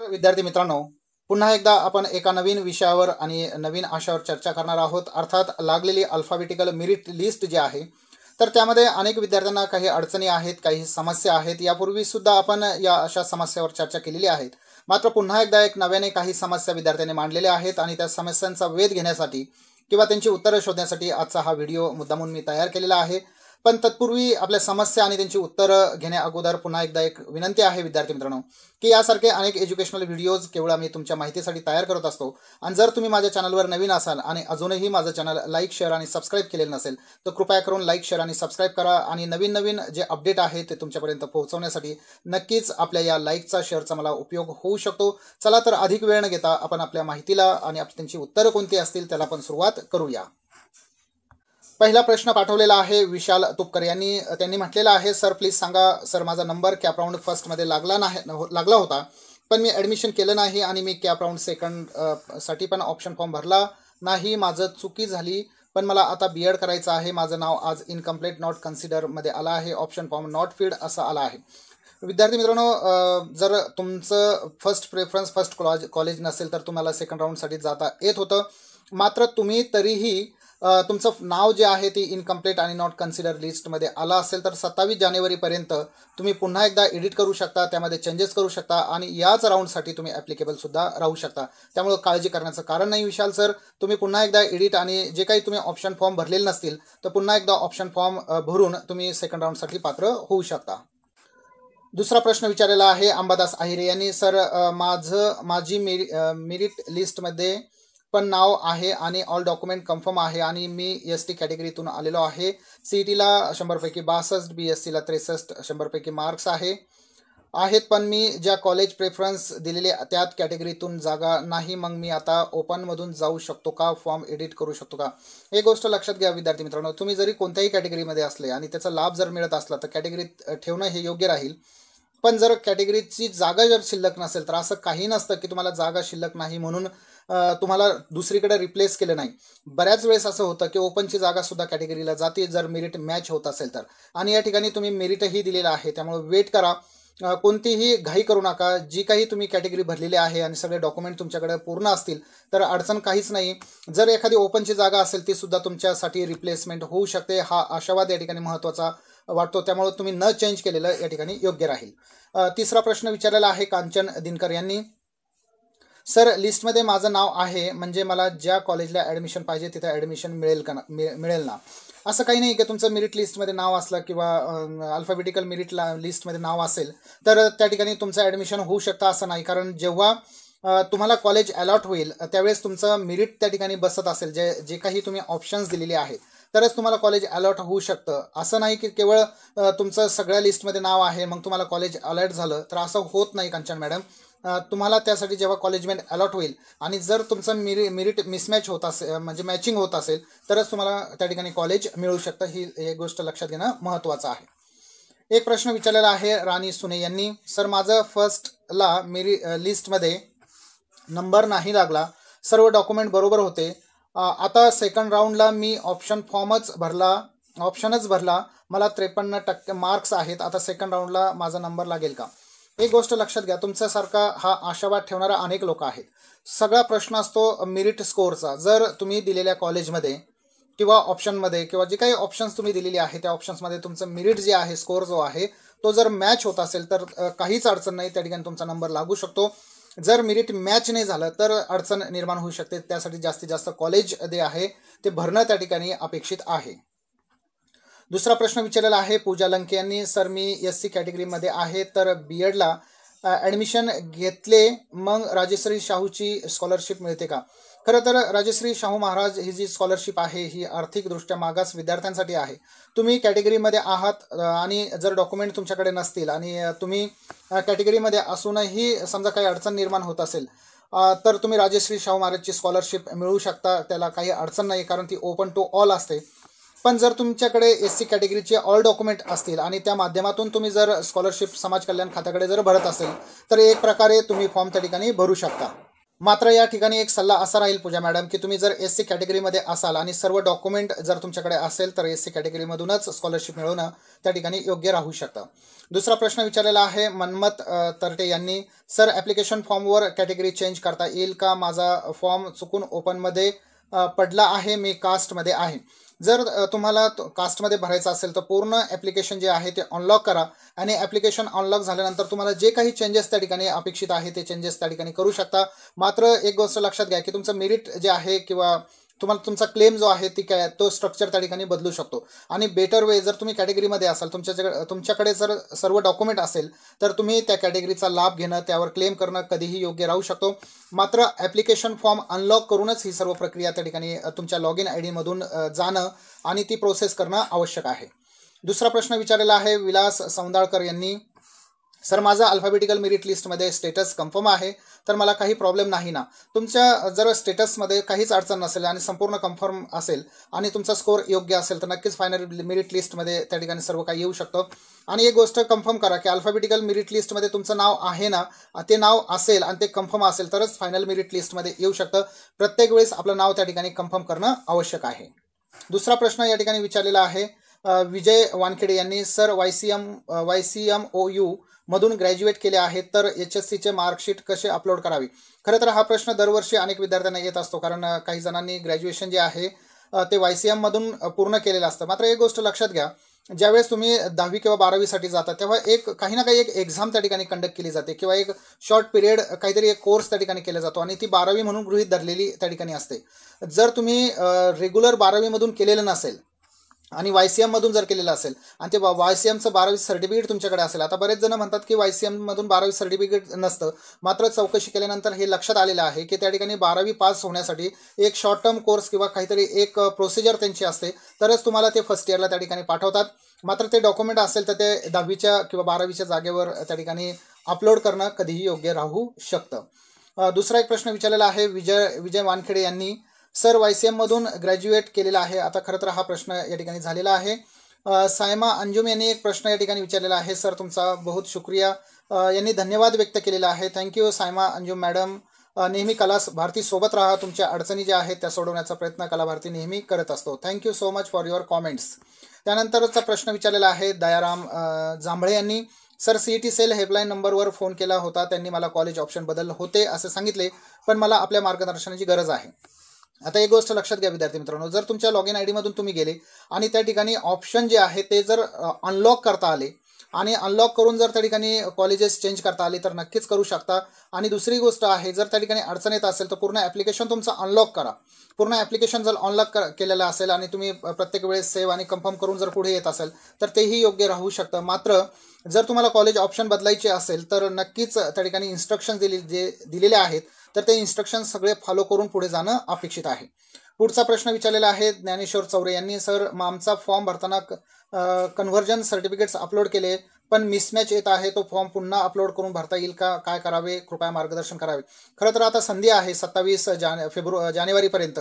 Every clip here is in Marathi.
विद्यार्थी मित्रांनो पुन्हा एकदा आपण एका नवीन विषयावर आणि नवीन आशावर चर्चा करणार आहोत अर्थात लागलेली अल्फाबेटिकल मेरिट लिस्ट जी आहे तर त्यामध्ये अनेक विद्यार्थ्यांना काही अडचणी आहेत काही समस्या आहेत यापूर्वी सुद्धा आपण या अशा समस्यावर चर्चा केलेली आहे मात्र पुन्हा एकदा एक नव्याने काही समस्या विद्यार्थ्यांनी मांडलेल्या आहेत आणि त्या समस्यांचा वेध घेण्यासाठी किंवा त्यांची उत्तरं शोधण्यासाठी आजचा हा व्हिडिओ मुद्दामून मी तयार केलेला आहे पण तत्पूर्वी आपल्या समस्या आणि त्यांची उत्तरं घेण्या अगोदर पुन्हा एकदा एक विनंती आहे विद्यार्थी मित्रांनो की यासारखे अनेक एज्युकेशनल व्हिडिओज केवळ आम्ही तुमच्या माहितीसाठी तयार करत असतो आणि जर तुम्ही माझ्या चॅनलवर नवीन असाल आणि अजूनही माझं चॅनल लाईक शेअर आणि सबस्क्राईब केलेलं नसेल तर कृपया करून लाईक शेअर आणि सबस्क्राईब करा आणि नवीन नवीन जे अपडेट आहे ते तुमच्यापर्यंत पोहोचवण्यासाठी नक्कीच आपल्या या लाईकचा शेअरचा मला उपयोग होऊ शकतो चला तर अधिक वेळ न घेता आपण आपल्या माहितीला आणि त्यांची उत्तरं कोणती असतील त्याला आपण सुरुवात करूया पहिला प्रश्न पाठवलेला आहे विशाल तुपकर यांनी त्यांनी म्हटलेला आहे सर प्लीज सांगा सर माझा नंबर कॅप राऊंड फर्स्टमध्ये लागला नाही लागला होता पण मी ॲडमिशन केलं नाही आणि मी कॅप राऊंड सेकंड साठी पण ऑप्शन फॉर्म भरला नाही माझं चुकी झाली पण मला आता बी एड करायचं आहे माझं नाव आज इनकम्प्लीट नॉट कन्सिडरमध्ये आलं आहे ऑप्शन फॉर्म नॉट फिड असं आलं आहे विद्यार्थी मित्रांनो जर तुमचं first preference first college college नसेल तर तुम्हाला सेकंड राऊंडसाठी जाता येत होतं मात्र तुम्ही तरीही तुमचं नाव जे आहे ते इनकम्प्लीट आणि नॉट कन्सिडर लिस्टमध्ये आलं असेल तर सत्तावीस जानेवारीपर्यंत तुम्ही पुन्हा एकदा एडिट करू शकता त्यामध्ये चेंजेस करू शकता आणि याच राऊंडसाठी तुम्ही ॲप्लिकेबलसुद्धा राहू शकता त्यामुळे काळजी करण्याचं कारण नाही विशाल सर तुम्ही पुन्हा एकदा एडिट आणि जे काही तुम्ही ऑप्शन फॉर्म भरलेले नसतील तर पुन्हा एकदा ऑप्शन फॉर्म भरून तुम्ही सेकंड राऊंडसाठी पात्र होऊ शकता दुसरा प्रश्न विचारलेला आहे अंबादास आहिरे यांनी सर माझं माझी मेरि मेरिट लिस्टमध्ये पण नाव आहे आणि ऑल डॉक्युमेंट कन्फर्म आहे आणि मी एस टी कॅटेगरीतून आलेलो आहे सी ई e टीला शंभरपैकी बासष्ट बी एस सीला त्रेसष्ट शंभरपैकी मार्क्स आहे आहेत पण मी ज्या कॉलेज प्रेफरन्स दिलेले त्यात कॅटेगरीतून जागा नाही मग मी आता ओपनमधून जाऊ शकतो का फॉर्म एडिट करू शकतो का हे गोष्ट लक्षात घ्या विद्यार्थी मित्रांनो तुम्ही जरी कोणत्याही कॅटेगरीमध्ये असले आणि त्याचा लाभ जर मिळत असला तर कॅटेगरीत ठेवणं हे योग्य राहील पण जर कॅटेगरीची जागा जर शिल्लक नसेल तर असं काही नसतं की तुम्हाला जागा शिल्लक नाही म्हणून तुम्हाला दुसरीकडे रिप्लेस केलं नाही बऱ्याच वेळेस असं होतं की ओपनची जागा सुद्धा कॅटेगरीला जाते जर मेरिट मॅच होत असेल तर आणि या ठिकाणी तुम्ही मेरिटही दिलेलं आहे त्यामुळे वेट करा कोणतीही घाई करू नका जी काही तुम्ही कॅटेगरी भरलेली आहे आणि सगळे डॉक्युमेंट तुमच्याकडे पूर्ण असतील तर अडचण काहीच नाही जर एखादी ओपनची जागा असेल ती सुद्धा तुमच्यासाठी रिप्लेसमेंट होऊ शकते हा आशावाद या ठिकाणी महत्त्वाचा वाटतो त्यामुळे तुम्ही न चेंज केलेलं या ठिकाणी योग्य राहील तिसरा प्रश्न विचारलेला आहे कांचन दिनकर यांनी सर लिस्टमध्ये माझं नाव आहे म्हणजे मला ज्या कॉलेजला ॲडमिशन पाहिजे तिथे ॲडमिशन मिळेल का ना मिळेल ना असं काही नाही की तुमचं मेरिट लिस्टमध्ये नाव असलं किंवा अल्फाबेटिकल मेरिट लिस्टमध्ये नाव असेल तर त्या ठिकाणी तुमचं ॲडमिशन होऊ शकतं असं नाही कारण जेव्हा तुम्हाला कॉलेज अलॉट होईल त्यावेळेस तुमचं मेरिट त्या ठिकाणी बसत असेल जे जे काही तुम्ही ऑप्शन्स दिलेले आहेत तरच तुम्हाला कॉलेज अलॉट होऊ शकतं असं नाही की केवळ तुमचं सगळ्या लिस्टमध्ये नाव आहे मग तुम्हाला कॉलेज अलॉट झालं तर असं होत नाही कंचन मॅडम तुम्हाला त्यासाठी जेव्हा कॉलेजमेंट अलॉट होईल आणि जर तुमचं मिरि मिरिट मिसमॅच होत असेल म्हणजे मॅचिंग होत असेल तरच तुम्हाला त्या ठिकाणी कॉलेज मिळू शकतं ही एक गोष्ट लक्षात घेणं महत्त्वाचं आहे एक प्रश्न विचारलेला आहे राणी सुने यांनी सर माझं फर्स्टला मेरी लिस्टमध्ये नंबर नाही लागला सर्व डॉक्युमेंट बरोबर होते आता सेकंड राऊंडला मी ऑप्शन फॉर्मच भरला ऑप्शनच भरला मला त्रेपन्न टक्के मार्क्स आहेत आता सेकंड राऊंडला माझा नंबर लागेल का एक गोष्ट लक्षात घ्या तुमच्यासारखा हा आशावाद ठेवणारा अनेक लोक आहेत सगळा प्रश्न असतो मेरिट स्कोअरचा जर तुम्ही दिलेल्या कॉलेजमध्ये किंवा ऑप्शनमध्ये किंवा जे काही ऑप्शन्स तुम्ही दिलेली आहे त्या ऑप्शन्समध्ये तुमचं मेरिट जे आहे स्कोअर जो आहे तो जर मॅच होत असेल तर काहीच अडचण नाही त्या ठिकाणी तुमचा नंबर लागू शकतो जर मेरिट मॅच नाही झालं तर अडचण निर्माण होऊ शकते त्यासाठी जास्तीत जास्त कॉलेज जे आहे ते भरणं त्या ठिकाणी अपेक्षित आहे दुसरा प्रश्न विचारलेला आहे पूजा लंके यांनी सर मी एस सी कॅटेगरीमध्ये आहे तर बी एडला ॲडमिशन घेतले मग राजेश्री शाहूची स्कॉलरशिप मिळते का खरं तर राजश्री शाहू महाराज ही जी स्कॉलरशिप आहे ही आर्थिकदृष्ट्या मागास विद्यार्थ्यांसाठी आहे तुम्ही कॅटेगरीमध्ये आहात आणि जर डॉक्युमेंट तुमच्याकडे नसतील आणि तुम्ही कॅटेगरीमध्ये असूनही समजा काही अडचण निर्माण होत असेल तर तुम्ही राजश्री शाहू महाराजची स्कॉलरशिप मिळू शकता त्याला काही अडचण नाही कारण ती ओपन टू ऑल असते पण जर तुमच्याकडे एस सी कॅटेगरीचे ऑल डॉक्युमेंट असतील आणि त्या माध्यमातून तुम्ही जर स्कॉलरशिप समाज कल्याण खात्याकडे जर भरत असेल तर एक प्रकारे तुम्ही फॉर्म त्या ठिकाणी भरू शकता मात्र या ठिकाणी एक सल्ला असा राहील पूजा मॅडम की तुम्ही जर एस सी कॅटेगरीमध्ये असाल आणि सर्व डॉक्युमेंट जर तुमच्याकडे असेल तर एस सी कॅटेगरीमधूनच स्कॉलरशिप मिळवणं त्या ठिकाणी योग्य राहू शकतं दुसरा प्रश्न विचारलेला आहे मन्मथ तरटे यांनी सर ॲप्लिकेशन फॉर्मवर कॅटेगरी चेंज करता येईल का माझा फॉर्म चुकून ओपनमध्ये पडला आहे मी कास्टमध्ये आहे जर तुम्हाला कास्टमध्ये भरायचं असेल तर पूर्ण ॲप्लिकेशन जे आहे ते अनलॉक करा आणि ॲप्लिकेशन अनलॉक झाल्यानंतर तुम्हाला जे काही चेंजेस त्या ठिकाणी अपेक्षित आहे ते चेंजेस त्या ठिकाणी करू शकता मात्र एक गोष्ट लक्षात घ्या की तुमचं मेरिट जे आहे किंवा तुम्हाला तुमचा क्लेम जो आहे ती काय तो स्ट्रक्चर त्या ठिकाणी बदलू शकतो आणि बेटर वे जर तुम्ही कॅटेगरीमध्ये असाल तुमच्याकडे तुमच्याकडे जर सर्व डॉक्युमेंट असेल तर तुम्ही त्या कॅटेगरीचा लाभ घेणं त्यावर क्लेम करणं कधीही योग्य राहू शकतो मात्र ॲप्लिकेशन फॉर्म अनलॉक करूनच ही सर्व प्रक्रिया त्या ठिकाणी तुमच्या लॉग इन आय डीमधून जाणं आणि ती प्रोसेस करणं आवश्यक आहे दुसरा प्रश्न विचारलेला आहे विलास सौंदाळकर यांनी सर माझा अल्फाबेटिकल मेरिट लिस्टमध्ये स्टेटस कन्फर्म आहे तर मला काही प्रॉब्लेम नाही ना तुमच्या जर स्टेटसमध्ये काहीच अडचण नसेल आणि संपूर्ण कन्फर्म असेल आणि तुमचा स्कोर योग्य असेल तर नक्कीच फायनल मेरिट लिस्टमध्ये त्या ठिकाणी सर्व काही येऊ शकतो आणि एक गोष्ट कन्फर्म करा की अल्फाबेटिकल मेरिट लिस्टमध्ये तुमचं नाव आहे ना ते नाव असेल आणि ते कन्फर्म असेल तरच फायनल मेरिट लिस्टमध्ये येऊ शकतं प्रत्येक वेळेस आपलं नाव त्या ठिकाणी कन्फर्म करणं आवश्यक आहे दुसरा प्रश्न या ठिकाणी विचारलेला आहे विजय वानखेडे यांनी sir Y C M Y C M O U मधून ग्रॅज्युएट केले आहेत तर एच एस सीचे मार्कशीट कसे अपलोड करावी खरं तर हा प्रश्न दरवर्षी अनेक विद्यार्थ्यांना येत असतो कारण काही जणांनी ग्रॅज्युएशन जे आहे ते वाय सी एममधून पूर्ण केलेलं असतं मात्र एक गोष्ट लक्षात घ्या ज्यावेळेस तुम्ही दहावी किंवा बारावीसाठी जाता तेव्हा एक काही ना काही एक एक्झाम त्या ठिकाणी कंडक्ट केली जाते किंवा एक शॉर्ट पिरियड काहीतरी एक कोर्स त्या ठिकाणी केला जातो आणि ती बारावी म्हणून गृहित धरलेली त्या ठिकाणी असते जर तुम्ही रेग्युलर बारावीमधून केलेलं नसेल आणि वाय सी एममधून जर केलेलं असेल आणि ते वाय सी एमचं बारावी सर्टिफिकेट तुमच्याकडे असेल आता बरेच जण म्हणतात की वाय सी एममधून बारावी सर्टिफिकेट नसतं मात्र चौकशी केल्यानंतर हे लक्षात आलेलं आहे की त्या ठिकाणी बारावी पास होण्यासाठी एक शॉर्ट टर्म कोर्स किंवा काहीतरी एक प्रोसिजर त्यांची असते तरच तुम्हाला ते फर्स्ट इयरला त्या ठिकाणी पाठवतात मात्र ते डॉक्युमेंट असेल तर ते दहावीच्या किंवा बारावीच्या जागेवर त्या ठिकाणी अपलोड करणं कधीही योग्य राहू शकतं दुसरा एक प्रश्न विचारलेला आहे विजय विजय वानखेडे यांनी सर वाय सी एममधून ग्रॅज्युएट केलेला आहे आता खरं तर हा प्रश्न या ठिकाणी झालेला आहे सायमा अंजुम यांनी एक प्रश्न या ठिकाणी विचारलेला आहे सर तुमचा बहुत शुक्रिया यांनी धन्यवाद व्यक्त केलेला आहे थँक्यू सायमा अंजुम मॅडम नेहमी कला भारती सोबत राहा तुमच्या अडचणी ज्या आहेत त्या सोडवण्याचा प्रयत्न कला भारती नेहमी करत असतो thank you so much for your comments त्यानंतरचा प्रश्न विचारलेला आहे दयाराम जांभळे यांनी sir C E T cell helpline नंबरवर फोन केला होता त्यांनी मला कॉलेज ऑप्शन बदल होते असे सांगितले पण मला आपल्या मार्गदर्शनाची गरज आहे आता एक गोष्ट लक्षात घ्या विद्यार्थी मित्रांनो जर तुमच्या लॉग इन आय डीमधून तुम्ही गेले आणि त्या ठिकाणी ऑप्शन जे आहे ते जर अनलॉक करता आले आणि अनलॉक करून जर त्या ठिकाणी कॉलेजेस चेंज करता आले तर नक्कीच करू शकता आणि दुसरी गोष्ट आहे जर त्या ठिकाणी अडचण येत असेल तर पूर्ण ॲप्लिकेशन तुमचं अनलॉक करा पूर्ण ॲप्लिकेशन जर अनलॉक केलेलं असेल आणि तुम्ही प्रत्येक वेळेस सेव्ह आणि कन्फर्म करून जर पुढे येत असेल तर तेही योग्य राहू शकतं मात्र जर तुम्हाला कॉलेज ऑप्शन बदलायचे असेल तर नक्कीच त्या ठिकाणी इन्स्ट्रक्शन दिले जे दिलेले आहेत तर ते इन्स्ट्रक्शन सगळे फॉलो करून पुढे जाणं अपेक्षित आहे पुढचा प्रश्न विचारलेला आहे ज्ञानेश्वर चौरे यांनी सर आमचा फॉर्म भरताना कन्व्हर्जन सर्टिफिकेट्स अपलोड केले पण मिसमॅच येत आहे तो फॉर्म पुन्हा अपलोड करून भरता येईल का काय करावे कृपया मार्गदर्शन करावे खरं तर आता संधी आहे सत्तावीस जाने फेब्रु जानेवारीपर्यंत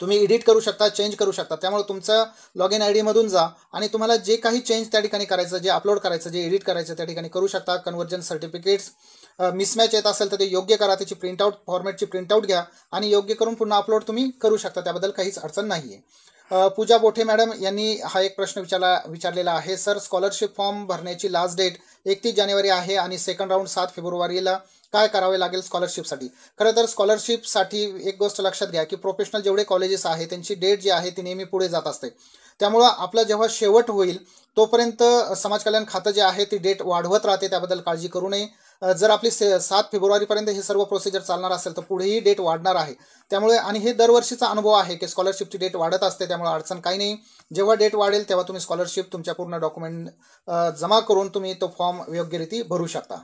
तुम्ही एडिट करू शकता चेंज करू शकता त्यामुळे तुमचं लॉग इन आय डीमधून जा आणि तुम्हाला जे काही चेंज त्या ठिकाणी करायचं जे अपलोड करायचं जे एडिट करायचं त्या ठिकाणी करू शकता कन्व्हर्जन सर्टिफिकेट्स मिसमॅच येत असेल तर ते योग्य करा त्याची प्रिंटआउट फॉर्मॅटची प्रिंटआउट घ्या आणि योग्य करून पुन्हा अपलोड तुम्ही करू शकता त्याबद्दल काहीच अडचण नाही आहे पूजा बोठे मॅडम यांनी हा एक प्रश्न विचारला विचारलेला आहे सर स्कॉलरशिप फॉर्म भरण्याची लास्ट डेट एकतीस जानेवारी आहे आणि सेकंड राऊंड सात फेब्रुवारीला काय करावे लागेल स्कॉलरशिपसाठी खरं तर स्कॉलरशिपसाठी एक गोष्ट लक्षात घ्या की प्रोफेशनल जेवढे कॉलेजेस आहे त्यांची डेट जी आहे ती नेहमी पुढे जात असते त्यामुळं आपला जेव्हा शेवट होईल तोपर्यंत समाज कल्याण खातं जे आहे ती डेट वाढवत राहते त्याबद्दल काळजी करू नये जर आपली से सात फेब्रुवारीपर्यंत हे सर्व प्रोसिजर चालणार असेल तर पुढेही डेट वाढणार आहे त्यामुळे आणि हे दरवर्षीचा अनुभव आहे की स्कॉलरशिपची डेट वाढत असते त्यामुळे अडचण काही नाही जेव्हा डेट वाढेल तेव्हा तुम्ही स्कॉलरशिप तुमच्या पूर्ण डॉक्युमेंट जमा करून तुम्ही तो फॉर्म योग्यरीती भरू शकता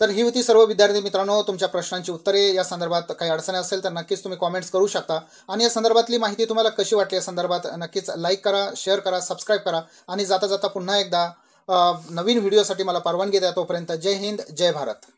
तर ही होती सर्व विद्यार्थी मित्रांनो तुमच्या प्रश्नांची उत्तरे या संदर्भात काही अडचणी असेल तर नक्कीच तुम्ही कॉमेंट्स करू शकता आणि या संदर्भातली माहिती तुम्हाला कशी वाटली या संदर्भात नक्कीच लाईक करा शेअर करा सबस्क्राईब करा आणि जाता जाता पुन्हा एकदा नवीन व्हिडिओसाठी मला परवानगी द्या तोपर्यंत जय हिंद जय भारत